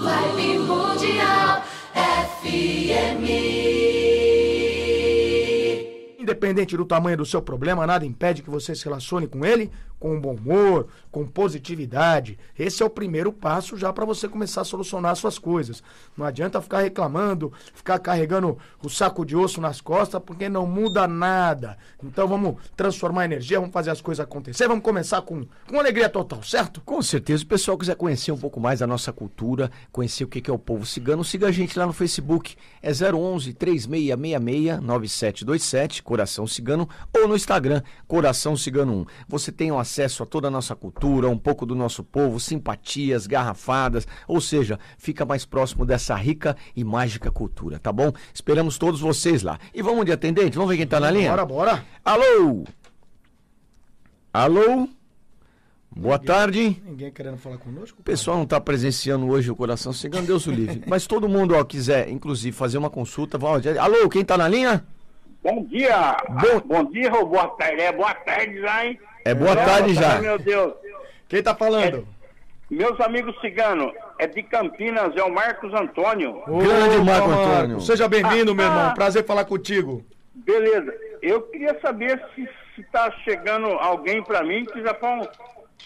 Live Mundial FM. Independente do tamanho do seu problema, nada impede que você se relacione com ele com bom humor, com positividade. Esse é o primeiro passo já para você começar a solucionar suas coisas. Não adianta ficar reclamando, ficar carregando o saco de osso nas costas, porque não muda nada. Então vamos transformar a energia, vamos fazer as coisas acontecer, vamos começar com, com alegria total, certo? Com certeza. O pessoal quiser conhecer um pouco mais da nossa cultura, conhecer o que é o povo cigano, siga a gente lá no Facebook. É 011 3666 9727 Coração Cigano, ou no Instagram, Coração Cigano 1. Você tem uma acesso a toda a nossa cultura, um pouco do nosso povo, simpatias, garrafadas, ou seja, fica mais próximo dessa rica e mágica cultura, tá bom? Esperamos todos vocês lá. E vamos de atendente, vamos ver quem tá na linha? Bora, bora. Alô? Alô? Boa ninguém, tarde. Ninguém querendo falar conosco. O pessoal não está presenciando hoje o coração cigano, Deus o livre. Mas todo mundo ó, quiser, inclusive, fazer uma consulta, vai. Alô, quem está na linha? Bom dia. Bom, Bom dia, ou boa tarde. É, boa tarde já, hein? É boa tarde já. Meu Deus. Quem tá falando? É, meus amigos cigano, é de Campinas, é o Marcos Antônio. Ô, Grande Marcos Antônio. Antônio. Seja bem-vindo, ah, meu irmão. Ah. Prazer falar contigo. Beleza. Eu queria saber se, está chegando alguém para mim que já faz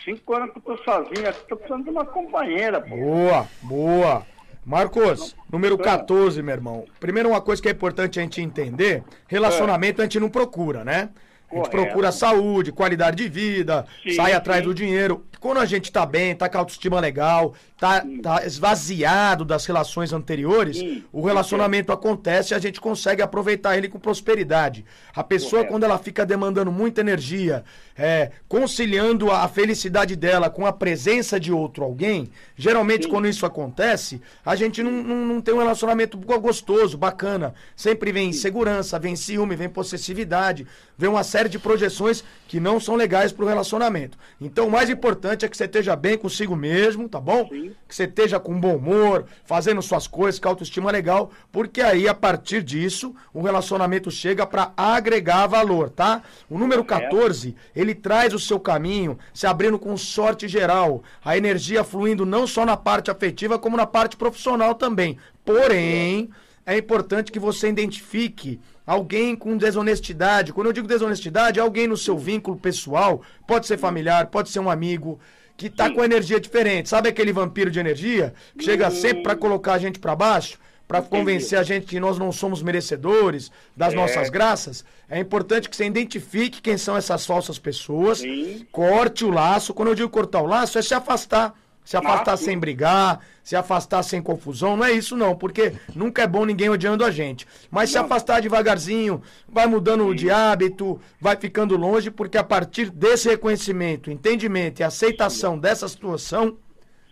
cinco anos que eu tô sozinho aqui, tô precisando de uma companheira, pô. Boa, boa. Marcos, número 14, meu irmão. Primeiro, uma coisa que é importante a gente entender: relacionamento a gente não procura, né? Correto. A gente procura é saúde, qualidade de vida, sim, sai atrás sim. do dinheiro. Quando a gente tá bem, tá com a autoestima legal, tá, tá esvaziado das relações anteriores, sim, o relacionamento acontece e a gente consegue aproveitar ele com prosperidade. A pessoa, Correto. quando ela fica demandando muita energia, é, conciliando a felicidade dela com a presença de outro alguém, geralmente quando isso acontece, a gente não, não, não tem um relacionamento gostoso, bacana. Sempre vem insegurança, vem ciúme, vem possessividade, vem uma série de projeções que não são legais para o relacionamento. Então, o mais importante é que você esteja bem consigo mesmo, tá bom? Sim. Que você esteja com bom humor, fazendo suas coisas, com autoestima é legal, porque aí, a partir disso, o relacionamento chega para agregar valor, tá? O número 14, é. ele traz o seu caminho se abrindo com sorte geral, a energia fluindo não só na parte afetiva, como na parte profissional também. Porém, Sim é importante que você identifique alguém com desonestidade. Quando eu digo desonestidade, é alguém no seu vínculo pessoal, pode ser familiar, pode ser um amigo, que está com energia diferente. Sabe aquele vampiro de energia que chega hum. sempre para colocar a gente para baixo? para convencer a gente que nós não somos merecedores das é. nossas graças, é importante que você identifique quem são essas falsas pessoas, Sim. corte o laço. Quando eu digo cortar o laço, é se afastar se afastar ah, sem brigar, se afastar sem confusão, não é isso não, porque nunca é bom ninguém odiando a gente. Mas não. se afastar devagarzinho, vai mudando Sim. de hábito, vai ficando longe, porque a partir desse reconhecimento, entendimento e aceitação Sim. dessa situação,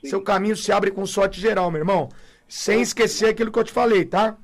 Sim. seu caminho se abre com sorte geral, meu irmão. Sem esquecer aquilo que eu te falei, tá?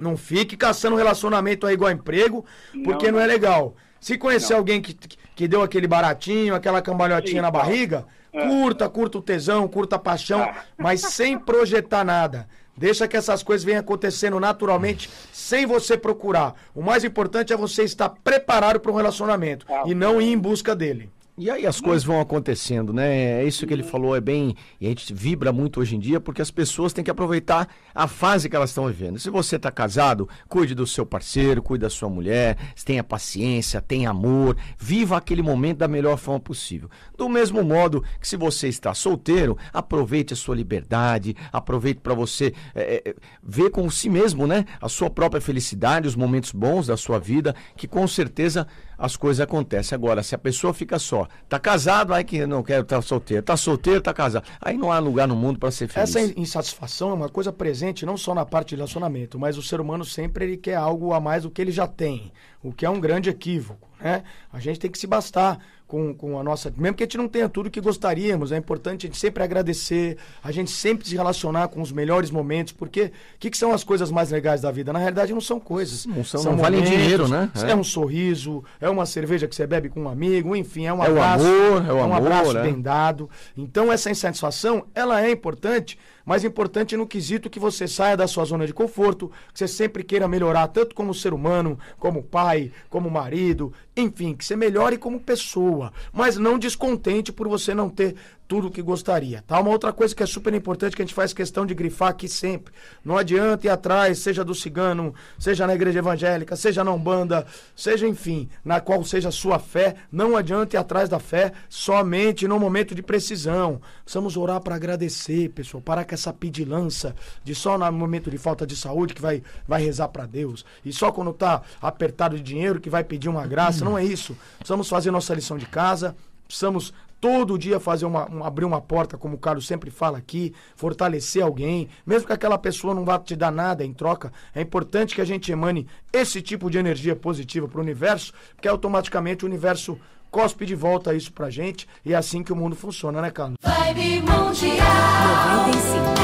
Não fique caçando relacionamento aí igual emprego, porque não, é não é legal. Se conhecer não. alguém que, que deu aquele baratinho, aquela cambalhotinha na barriga, Curta, curta o tesão, curta a paixão, ah. mas sem projetar nada. Deixa que essas coisas venham acontecendo naturalmente, sem você procurar. O mais importante é você estar preparado para um relacionamento ah. e não ir em busca dele. E aí as coisas vão acontecendo, né? É isso que ele falou, é bem. E a gente vibra muito hoje em dia, porque as pessoas têm que aproveitar a fase que elas estão vivendo. Se você está casado, cuide do seu parceiro, cuide da sua mulher, tenha paciência, tenha amor, viva aquele momento da melhor forma possível. Do mesmo modo que se você está solteiro, aproveite a sua liberdade, aproveite para você é, é, é, ver com si mesmo, né? A sua própria felicidade, os momentos bons da sua vida, que com certeza as coisas acontecem. Agora, se a pessoa fica só, tá casado, aí que não quero estar tá solteiro. Tá solteiro, tá casado. Aí não há lugar no mundo para ser feliz. Essa insatisfação é uma coisa presente não só na parte de relacionamento, mas o ser humano sempre ele quer algo a mais do que ele já tem, o que é um grande equívoco. Né? A gente tem que se bastar com, com a nossa. Mesmo que a gente não tenha tudo que gostaríamos, é importante a gente sempre agradecer, a gente sempre se relacionar com os melhores momentos, porque o que, que, são as coisas mais legais da vida? Na realidade, não são coisas. Não são, são não valem dinheiro, né? É. é. um sorriso, é uma cerveja que você bebe com um amigo, enfim, é um é abraço. O amor, é o é um abraço né? bem dado. Então, essa insatisfação, ela é importante, mas importante no quesito que você saia da sua zona de conforto, que você sempre queira melhorar, tanto como ser humano, como pai, como marido, enfim, que você melhore como pessoa, mas não descontente por você não ter tudo o que gostaria. Tá? Uma outra coisa que é super importante que a gente faz questão de grifar aqui sempre. Não adianta ir atrás, seja do cigano, seja na igreja evangélica, seja na Umbanda, seja enfim, na qual seja a sua fé, não adianta ir atrás da fé somente no momento de precisão. Precisamos orar para agradecer, pessoal, parar com essa pedilança de só no momento de falta de saúde que vai, vai rezar para Deus, e só quando tá apertado de dinheiro que vai pedir uma graça, não é isso. Precisamos fazer nossa lição de casa, precisamos todo dia fazer uma, um, abrir uma porta, como o Carlos sempre fala aqui, fortalecer alguém, mesmo que aquela pessoa não vá te dar nada em troca, é importante que a gente emane esse tipo de energia positiva para o universo, porque automaticamente o universo cospe de volta isso para gente e é assim que o mundo funciona, né, Carlos? Vibe Mundial 95.